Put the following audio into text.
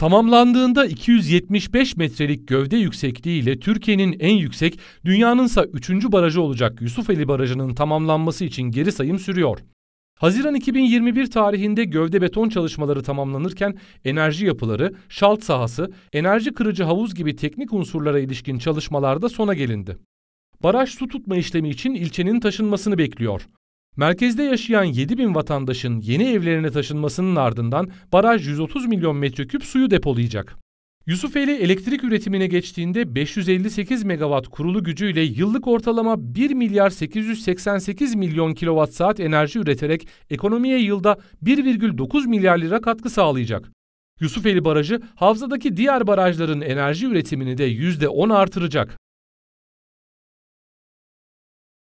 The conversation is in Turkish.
Tamamlandığında 275 metrelik gövde yüksekliğiyle Türkiye'nin en yüksek, dünyanınsa 3. barajı olacak Yusufeli Barajı'nın tamamlanması için geri sayım sürüyor. Haziran 2021 tarihinde gövde beton çalışmaları tamamlanırken enerji yapıları, şalt sahası, enerji kırıcı havuz gibi teknik unsurlara ilişkin çalışmalarda sona gelindi. Baraj su tutma işlemi için ilçenin taşınmasını bekliyor. Merkezde yaşayan 7 bin vatandaşın yeni evlerine taşınmasının ardından baraj 130 milyon metreküp suyu depolayacak. Yusufeli elektrik üretimine geçtiğinde 558 megawatt kurulu gücüyle yıllık ortalama 1 milyar 888 milyon kilowatt saat enerji üreterek ekonomiye yılda 1,9 milyar lira katkı sağlayacak. Yusufeli Barajı havzadaki diğer barajların enerji üretimini de %10 artıracak.